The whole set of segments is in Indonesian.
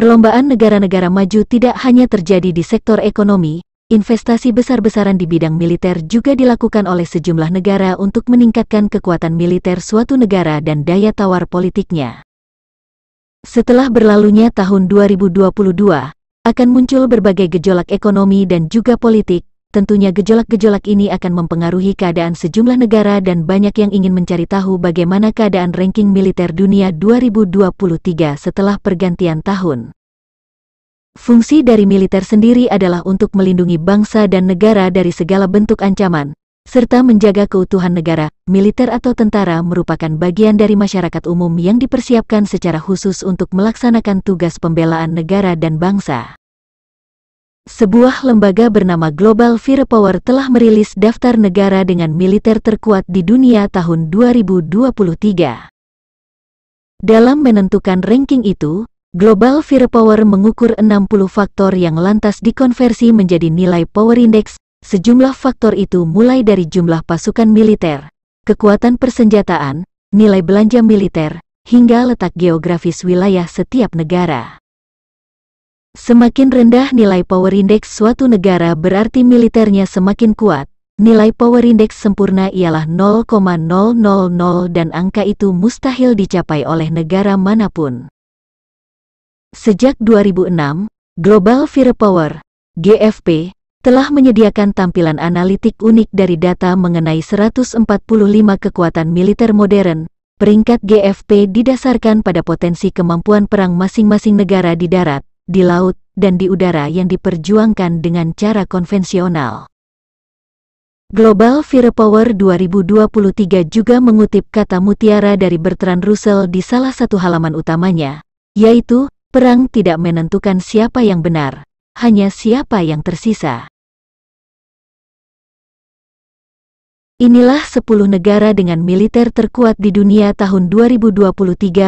Perlombaan negara-negara maju tidak hanya terjadi di sektor ekonomi, investasi besar-besaran di bidang militer juga dilakukan oleh sejumlah negara untuk meningkatkan kekuatan militer suatu negara dan daya tawar politiknya. Setelah berlalunya tahun 2022, akan muncul berbagai gejolak ekonomi dan juga politik, tentunya gejolak-gejolak ini akan mempengaruhi keadaan sejumlah negara dan banyak yang ingin mencari tahu bagaimana keadaan ranking militer dunia 2023 setelah pergantian tahun. Fungsi dari militer sendiri adalah untuk melindungi bangsa dan negara dari segala bentuk ancaman, serta menjaga keutuhan negara. Militer atau tentara merupakan bagian dari masyarakat umum yang dipersiapkan secara khusus untuk melaksanakan tugas pembelaan negara dan bangsa sebuah lembaga bernama Global Firepower telah merilis daftar negara dengan militer terkuat di dunia tahun 2023. Dalam menentukan ranking itu, Global Firepower mengukur 60 faktor yang lantas dikonversi menjadi nilai power index. Sejumlah faktor itu mulai dari jumlah pasukan militer, kekuatan persenjataan, nilai belanja militer, hingga letak geografis wilayah setiap negara. Semakin rendah nilai power index suatu negara berarti militernya semakin kuat. Nilai power index sempurna ialah 0,000 dan angka itu mustahil dicapai oleh negara manapun. Sejak 2006, Global Firepower GFP telah menyediakan tampilan analitik unik dari data mengenai 145 kekuatan militer modern. Peringkat GFP didasarkan pada potensi kemampuan perang masing-masing negara di darat, di laut, dan di udara yang diperjuangkan dengan cara konvensional. Global Firepower 2023 juga mengutip kata mutiara dari Bertrand Russell di salah satu halaman utamanya, yaitu, perang tidak menentukan siapa yang benar, hanya siapa yang tersisa. Inilah 10 negara dengan militer terkuat di dunia tahun 2023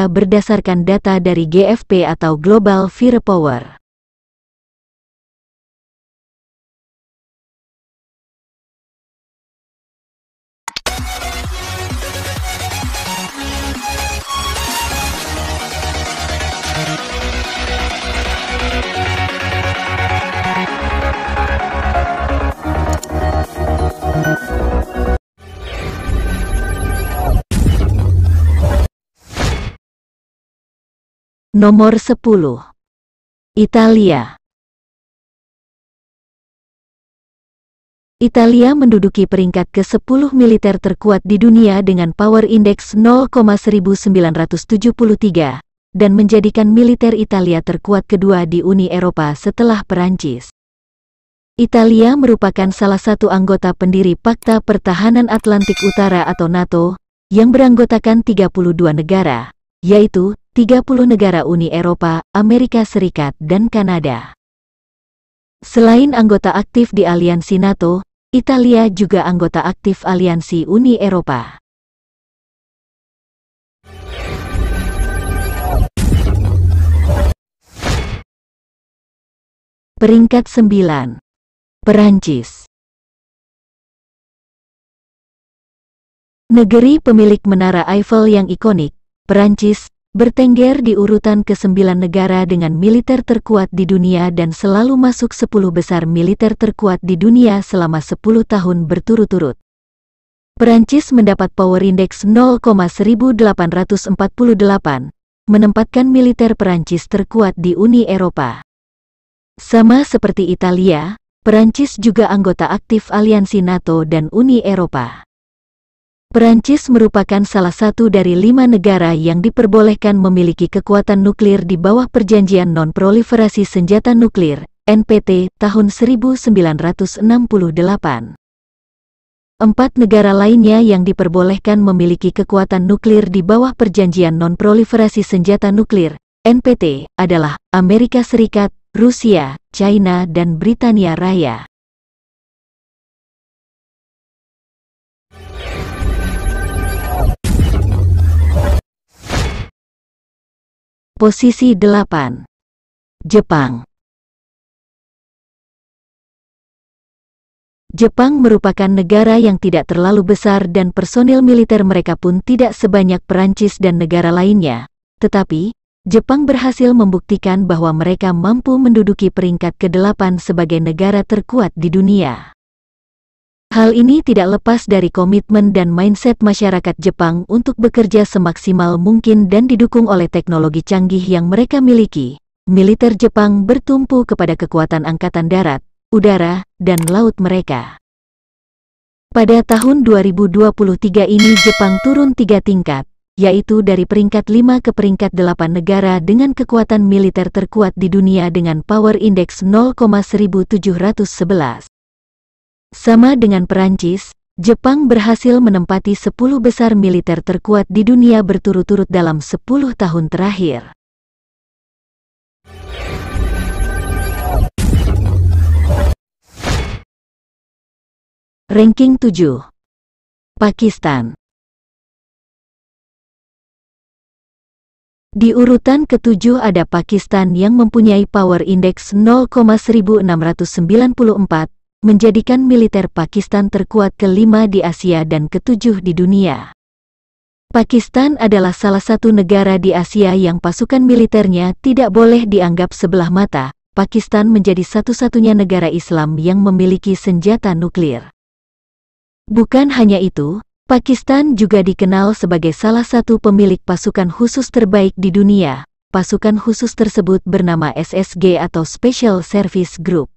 berdasarkan data dari GFP atau Global Firepower. Nomor 10. Italia Italia menduduki peringkat ke-10 militer terkuat di dunia dengan power index 0,1973 dan menjadikan militer Italia terkuat kedua di Uni Eropa setelah Perancis. Italia merupakan salah satu anggota pendiri Pakta Pertahanan Atlantik Utara atau NATO, yang beranggotakan 32 negara, yaitu 30 negara Uni Eropa, Amerika Serikat, dan Kanada. Selain anggota aktif di aliansi NATO, Italia juga anggota aktif aliansi Uni Eropa. Peringkat 9. Perancis Negeri pemilik Menara Eiffel yang ikonik, Perancis, bertengger di urutan ke-9 negara dengan militer terkuat di dunia dan selalu masuk 10 besar militer terkuat di dunia selama 10 tahun berturut-turut. Perancis mendapat power index 0,1848, menempatkan militer Perancis terkuat di Uni Eropa. Sama seperti Italia, Perancis juga anggota aktif aliansi NATO dan Uni Eropa. Perancis merupakan salah satu dari lima negara yang diperbolehkan memiliki kekuatan nuklir di bawah Perjanjian Non-Proliferasi Senjata Nuklir, NPT, tahun 1968. Empat negara lainnya yang diperbolehkan memiliki kekuatan nuklir di bawah Perjanjian Non-Proliferasi Senjata Nuklir, NPT, adalah Amerika Serikat, Rusia, China, dan Britania Raya. Posisi 8. Jepang Jepang merupakan negara yang tidak terlalu besar dan personil militer mereka pun tidak sebanyak Perancis dan negara lainnya. Tetapi, Jepang berhasil membuktikan bahwa mereka mampu menduduki peringkat ke-8 sebagai negara terkuat di dunia. Hal ini tidak lepas dari komitmen dan mindset masyarakat Jepang untuk bekerja semaksimal mungkin dan didukung oleh teknologi canggih yang mereka miliki. Militer Jepang bertumpu kepada kekuatan angkatan darat, udara, dan laut mereka. Pada tahun 2023 ini Jepang turun tiga tingkat, yaitu dari peringkat 5 ke peringkat 8 negara dengan kekuatan militer terkuat di dunia dengan power index 0,1711. Sama dengan Perancis, Jepang berhasil menempati 10 besar militer terkuat di dunia berturut-turut dalam 10 tahun terakhir. Ranking 7 Pakistan Di urutan ketujuh ada Pakistan yang mempunyai power index 0,1694 menjadikan militer Pakistan terkuat kelima di Asia dan ketujuh di dunia. Pakistan adalah salah satu negara di Asia yang pasukan militernya tidak boleh dianggap sebelah mata. Pakistan menjadi satu-satunya negara Islam yang memiliki senjata nuklir. Bukan hanya itu, Pakistan juga dikenal sebagai salah satu pemilik pasukan khusus terbaik di dunia. Pasukan khusus tersebut bernama SSG atau Special Service Group.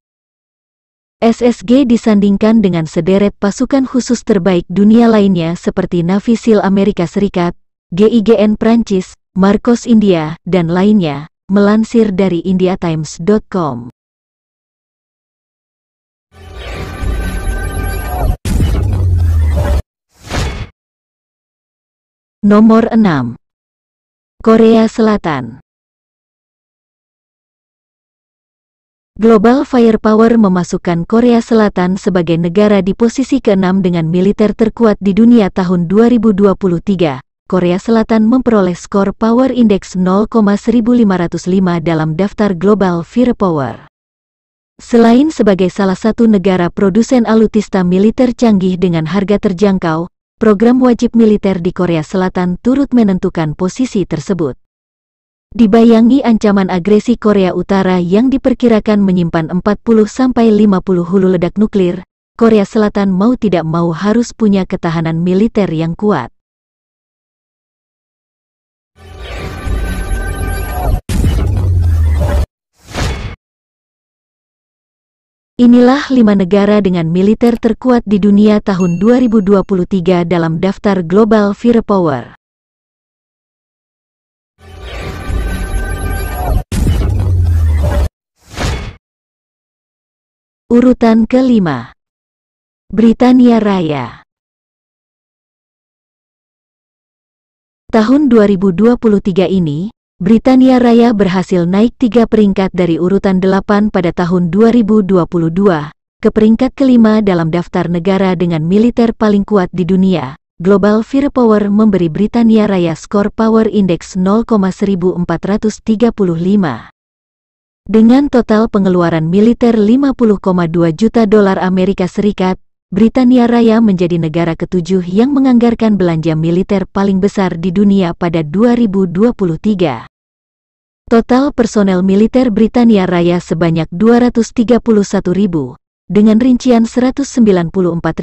SSG disandingkan dengan sederet pasukan khusus terbaik dunia lainnya seperti Navy e Amerika Serikat, GIGN Prancis, Marcos India, dan lainnya, melansir dari indiatimes.com. Nomor 6 Korea Selatan Global Firepower memasukkan Korea Selatan sebagai negara di posisi keenam dengan militer terkuat di dunia tahun 2023. Korea Selatan memperoleh skor Power Index 0,1505 dalam daftar Global Firepower. Selain sebagai salah satu negara produsen alutista militer canggih dengan harga terjangkau, program wajib militer di Korea Selatan turut menentukan posisi tersebut. Dibayangi ancaman agresi Korea Utara yang diperkirakan menyimpan 40-50 hulu ledak nuklir, Korea Selatan mau tidak mau harus punya ketahanan militer yang kuat. Inilah lima negara dengan militer terkuat di dunia tahun 2023 dalam daftar Global Firepower. Urutan kelima Britania Raya Tahun 2023 ini, Britania Raya berhasil naik tiga peringkat dari urutan delapan pada tahun 2022 ke peringkat kelima dalam daftar negara dengan militer paling kuat di dunia. Global Firepower memberi Britania Raya skor Power Index 0,1435. Dengan total pengeluaran militer 50,2 juta dolar Amerika Serikat, Britania Raya menjadi negara ketujuh yang menganggarkan belanja militer paling besar di dunia pada 2023. Total personel militer Britania Raya sebanyak 231 ribu, dengan rincian 194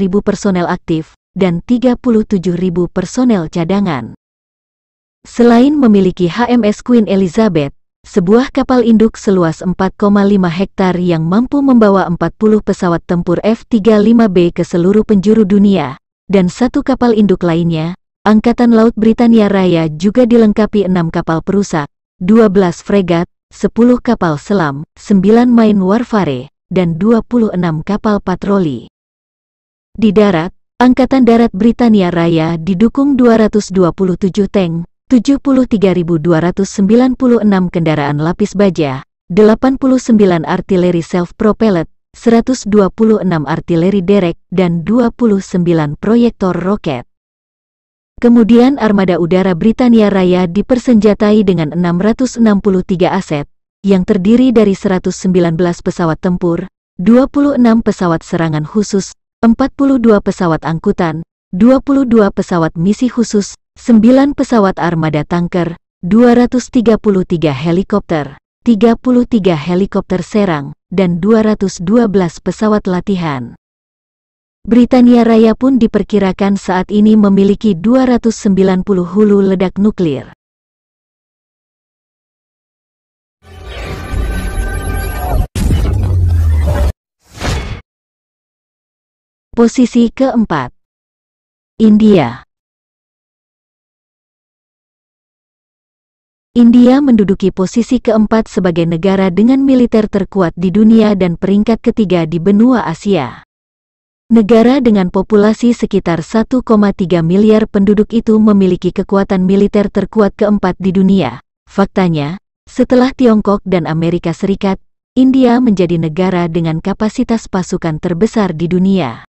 ribu personel aktif dan 37 ribu personel cadangan. Selain memiliki HMS Queen Elizabeth, sebuah kapal induk seluas 4,5 hektar yang mampu membawa 40 pesawat tempur F-35B ke seluruh penjuru dunia, dan satu kapal induk lainnya, Angkatan Laut Britania Raya juga dilengkapi 6 kapal perusak, 12 fregat, 10 kapal selam, 9 main warfare, dan 26 kapal patroli. Di darat, Angkatan Darat Britania Raya didukung 227 tank, 73.296 kendaraan lapis baja, 89 artileri self-propelled, 126 artileri derek, dan 29 proyektor roket. Kemudian armada udara Britania Raya dipersenjatai dengan 663 aset, yang terdiri dari 119 pesawat tempur, 26 pesawat serangan khusus, 42 pesawat angkutan, 22 pesawat misi khusus, 9 pesawat armada tanker, 233 helikopter, 33 helikopter serang, dan 212 pesawat latihan. Britania Raya pun diperkirakan saat ini memiliki 290 hulu ledak nuklir. Posisi keempat India India menduduki posisi keempat sebagai negara dengan militer terkuat di dunia dan peringkat ketiga di benua Asia. Negara dengan populasi sekitar 1,3 miliar penduduk itu memiliki kekuatan militer terkuat keempat di dunia. Faktanya, setelah Tiongkok dan Amerika Serikat, India menjadi negara dengan kapasitas pasukan terbesar di dunia.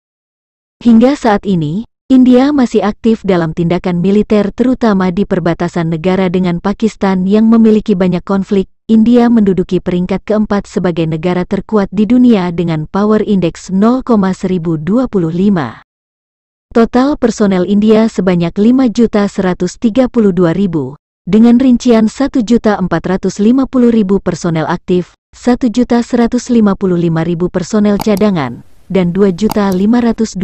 Hingga saat ini, India masih aktif dalam tindakan militer terutama di perbatasan negara dengan Pakistan yang memiliki banyak konflik. India menduduki peringkat keempat sebagai negara terkuat di dunia dengan power index 0,125. Total personel India sebanyak 5.132.000, dengan rincian 1.450.000 personel aktif, 1.155.000 personel cadangan, dan 2.527.000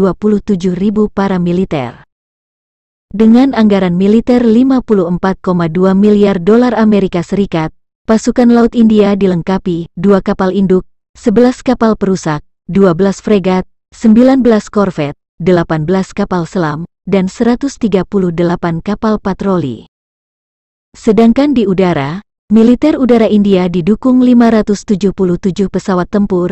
paramiliter. Dengan anggaran militer 54,2 miliar dolar Amerika Serikat, pasukan laut India dilengkapi dua kapal induk, 11 kapal perusak, 12 fregat, 19 korvet, 18 kapal selam, dan 138 kapal patroli. Sedangkan di udara, militer udara India didukung 577 pesawat tempur,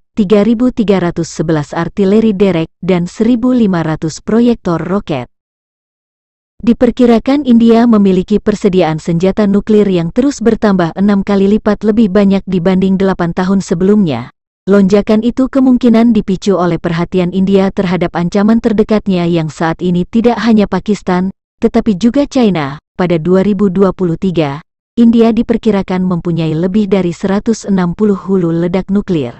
3.311 artileri derek, dan 1.500 proyektor roket. Diperkirakan India memiliki persediaan senjata nuklir yang terus bertambah enam kali lipat lebih banyak dibanding delapan tahun sebelumnya. Lonjakan itu kemungkinan dipicu oleh perhatian India terhadap ancaman terdekatnya yang saat ini tidak hanya Pakistan, tetapi juga China. Pada 2023, India diperkirakan mempunyai lebih dari 160 hulu ledak nuklir.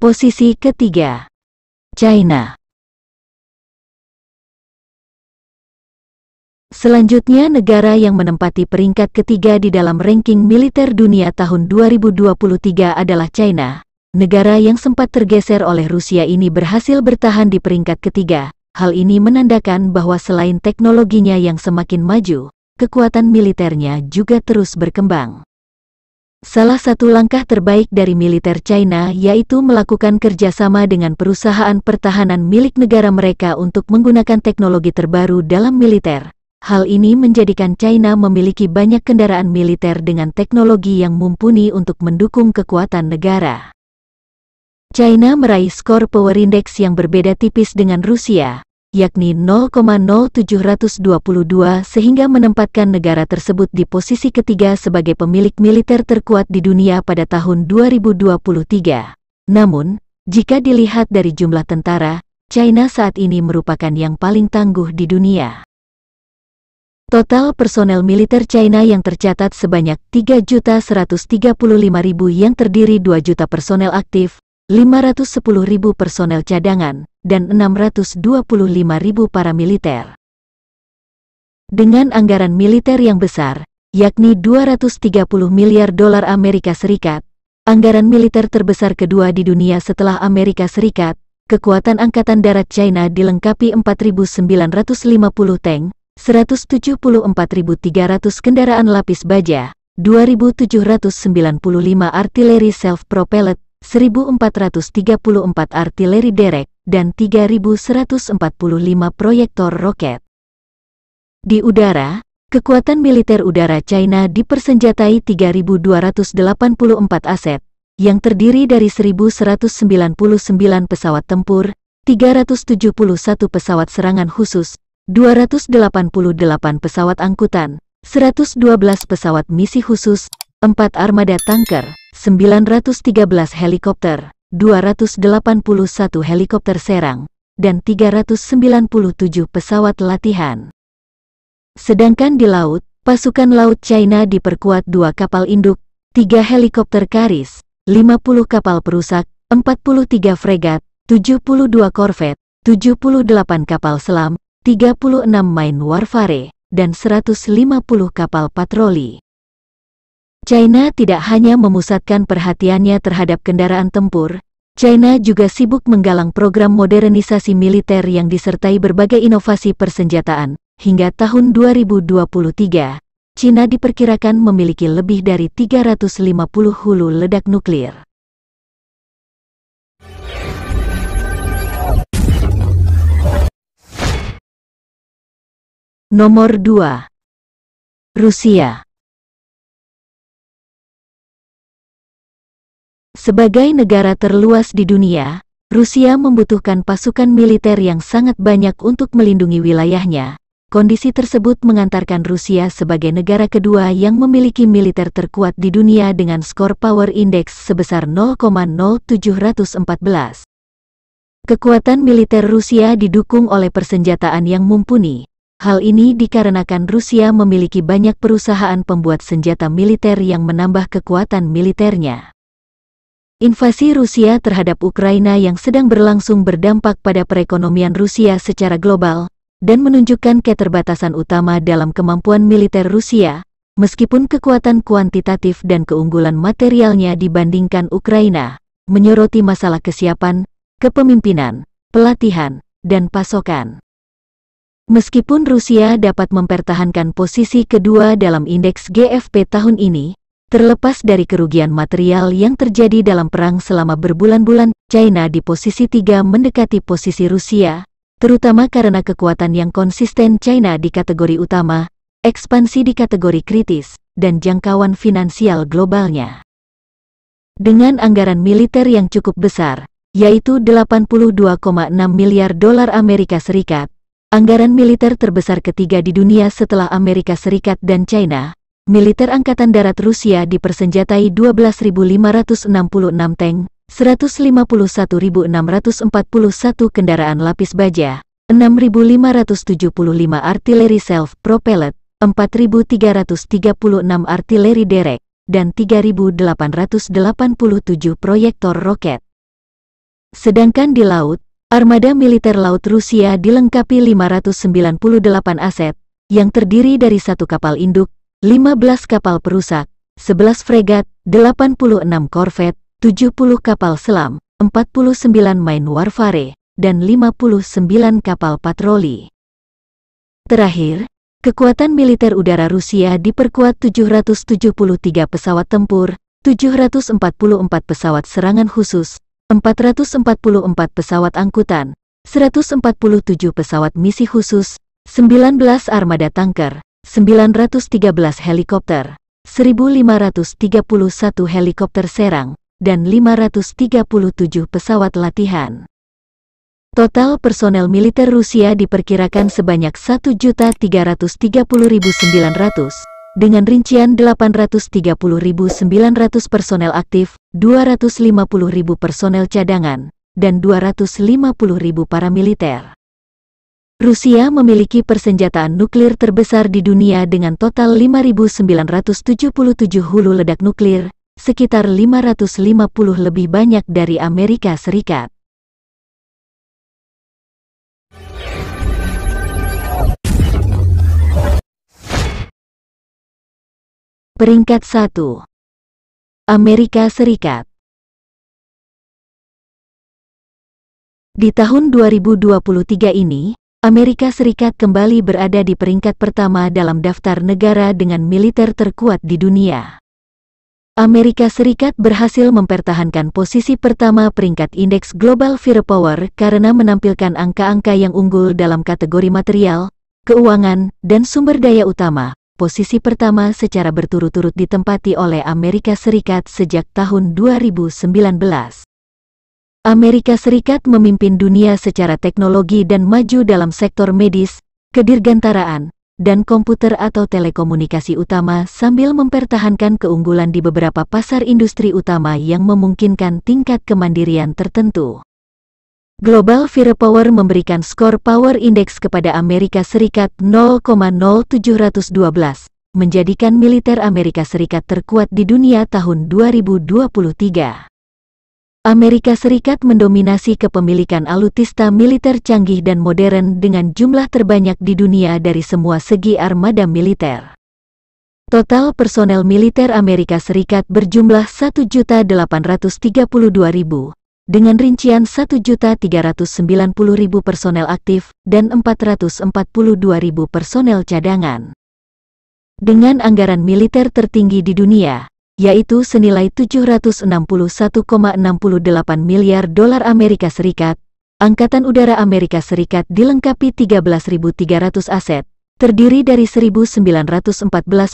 Posisi ketiga, China. Selanjutnya negara yang menempati peringkat ketiga di dalam ranking militer dunia tahun 2023 adalah China. Negara yang sempat tergeser oleh Rusia ini berhasil bertahan di peringkat ketiga. Hal ini menandakan bahwa selain teknologinya yang semakin maju, kekuatan militernya juga terus berkembang. Salah satu langkah terbaik dari militer China yaitu melakukan kerjasama dengan perusahaan pertahanan milik negara mereka untuk menggunakan teknologi terbaru dalam militer. Hal ini menjadikan China memiliki banyak kendaraan militer dengan teknologi yang mumpuni untuk mendukung kekuatan negara. China meraih skor power index yang berbeda tipis dengan Rusia, yakni 0,0722 sehingga menempatkan negara tersebut di posisi ketiga sebagai pemilik militer terkuat di dunia pada tahun 2023. Namun, jika dilihat dari jumlah tentara, China saat ini merupakan yang paling tangguh di dunia. Total personel militer China yang tercatat sebanyak 3.135.000 yang terdiri 2 juta personel aktif, 510.000 personel cadangan, dan 625.000 militer. Dengan anggaran militer yang besar, yakni 230 miliar dolar Amerika Serikat, anggaran militer terbesar kedua di dunia setelah Amerika Serikat, kekuatan Angkatan Darat China dilengkapi 4.950 tank, 174.300 kendaraan lapis baja, 2.795 artileri self-propelled, 1.434 artileri derek, dan 3.145 proyektor roket. Di udara, kekuatan militer udara China dipersenjatai 3.284 aset, yang terdiri dari 1.199 pesawat tempur, 371 pesawat serangan khusus, 288 pesawat angkutan, 112 pesawat misi khusus, 4 armada tanker, 913 helikopter, 281 helikopter serang, dan 397 pesawat latihan. Sedangkan di laut, pasukan laut China diperkuat dua kapal induk, tiga helikopter karis, 50 kapal perusak, 43 fregat, 72 korvet, 78 kapal selam, 36 main warfare, dan 150 kapal patroli. China tidak hanya memusatkan perhatiannya terhadap kendaraan tempur, China juga sibuk menggalang program modernisasi militer yang disertai berbagai inovasi persenjataan. Hingga tahun 2023, China diperkirakan memiliki lebih dari 350 hulu ledak nuklir. Nomor 2 Rusia Sebagai negara terluas di dunia, Rusia membutuhkan pasukan militer yang sangat banyak untuk melindungi wilayahnya. Kondisi tersebut mengantarkan Rusia sebagai negara kedua yang memiliki militer terkuat di dunia dengan skor power index sebesar 0,0714. Kekuatan militer Rusia didukung oleh persenjataan yang mumpuni. Hal ini dikarenakan Rusia memiliki banyak perusahaan pembuat senjata militer yang menambah kekuatan militernya. Invasi Rusia terhadap Ukraina yang sedang berlangsung berdampak pada perekonomian Rusia secara global dan menunjukkan keterbatasan utama dalam kemampuan militer Rusia, meskipun kekuatan kuantitatif dan keunggulan materialnya dibandingkan Ukraina, menyoroti masalah kesiapan, kepemimpinan, pelatihan, dan pasokan. Meskipun Rusia dapat mempertahankan posisi kedua dalam indeks GFP tahun ini, Terlepas dari kerugian material yang terjadi dalam perang selama berbulan-bulan, China di posisi tiga mendekati posisi Rusia, terutama karena kekuatan yang konsisten China di kategori utama, ekspansi di kategori kritis, dan jangkauan finansial globalnya. Dengan anggaran militer yang cukup besar, yaitu 82,6 miliar dolar Amerika Serikat, anggaran militer terbesar ketiga di dunia setelah Amerika Serikat dan China, militer Angkatan Darat Rusia dipersenjatai 12.566 tank, 151.641 kendaraan lapis baja, 6.575 artileri self-propellet, 4.336 artileri derek, dan 3.887 proyektor roket. Sedangkan di laut, armada militer laut Rusia dilengkapi 598 aset, yang terdiri dari satu kapal induk, 15 kapal perusak, 11 fregat, 86 korvet, 70 kapal selam, 49 main warfare, dan 59 kapal patroli. Terakhir, kekuatan militer udara Rusia diperkuat 773 pesawat tempur, 744 pesawat serangan khusus, 444 pesawat angkutan, 147 pesawat misi khusus, 19 armada tanker, 913 helikopter, 1.531 helikopter serang, dan 537 pesawat latihan. Total personel militer Rusia diperkirakan sebanyak 1.330.900, dengan rincian 830.900 personel aktif, 250.000 personel cadangan, dan 250.000 paramiliter. Rusia memiliki persenjataan nuklir terbesar di dunia dengan total 5.977 hulu ledak nuklir, sekitar 550 lebih banyak dari Amerika Serikat. Peringkat 1 Amerika Serikat Di tahun 2023 ini, Amerika Serikat kembali berada di peringkat pertama dalam daftar negara dengan militer terkuat di dunia. Amerika Serikat berhasil mempertahankan posisi pertama peringkat indeks Global Firepower karena menampilkan angka-angka yang unggul dalam kategori material, keuangan, dan sumber daya utama. Posisi pertama secara berturut-turut ditempati oleh Amerika Serikat sejak tahun 2019. Amerika Serikat memimpin dunia secara teknologi dan maju dalam sektor medis, kedirgantaraan, dan komputer atau telekomunikasi utama sambil mempertahankan keunggulan di beberapa pasar industri utama yang memungkinkan tingkat kemandirian tertentu. Global Fire Power memberikan skor Power Index kepada Amerika Serikat 0,0712, menjadikan militer Amerika Serikat terkuat di dunia tahun 2023. Amerika Serikat mendominasi kepemilikan alutista militer canggih dan modern dengan jumlah terbanyak di dunia dari semua segi armada militer. Total personel militer Amerika Serikat berjumlah 1.832.000, dengan rincian 1.390.000 personel aktif dan 442.000 personel cadangan. Dengan anggaran militer tertinggi di dunia, yaitu senilai 761,68 miliar dolar Amerika Serikat. Angkatan Udara Amerika Serikat dilengkapi 13.300 aset, terdiri dari 1.914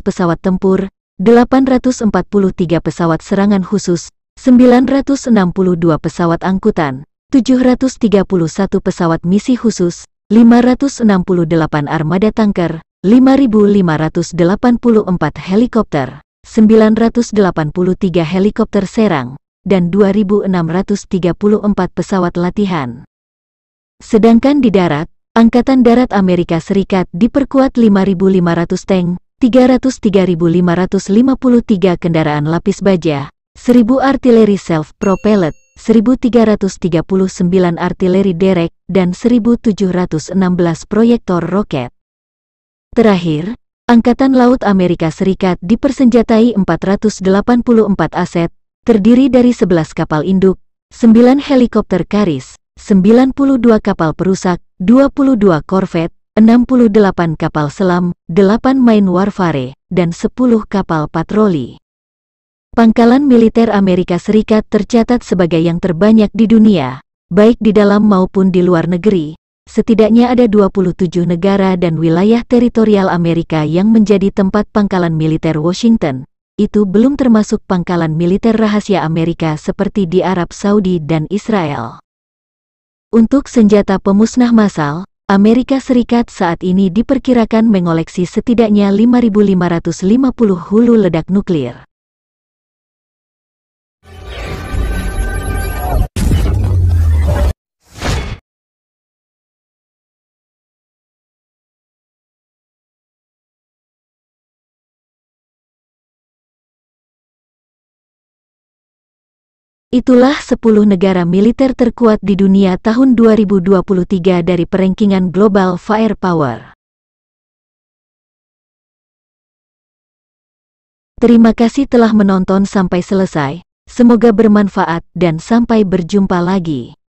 pesawat tempur, 843 pesawat serangan khusus, 962 pesawat angkutan, 731 pesawat misi khusus, 568 armada tanker, 5.584 helikopter, 983 helikopter serang, dan 2.634 pesawat latihan. Sedangkan di darat, Angkatan Darat Amerika Serikat diperkuat 5.500 tank, 303.553 kendaraan lapis baja, 1.000 artileri self-propelled, 1.339 artileri derek, dan 1.716 proyektor roket. Terakhir, Angkatan Laut Amerika Serikat dipersenjatai 484 aset, terdiri dari 11 kapal induk, 9 helikopter karis, 92 kapal perusak, 22 korvet, 68 kapal selam, 8 main warfare, dan 10 kapal patroli. Pangkalan militer Amerika Serikat tercatat sebagai yang terbanyak di dunia, baik di dalam maupun di luar negeri, setidaknya ada 27 negara dan wilayah teritorial Amerika yang menjadi tempat pangkalan militer Washington. Itu belum termasuk pangkalan militer rahasia Amerika seperti di Arab Saudi dan Israel. Untuk senjata pemusnah massal, Amerika Serikat saat ini diperkirakan mengoleksi setidaknya 5.550 hulu ledak nuklir. Itulah 10 negara militer terkuat di dunia tahun 2023 dari perengkingan Global Firepower. Terima kasih telah menonton sampai selesai. Semoga bermanfaat dan sampai berjumpa lagi.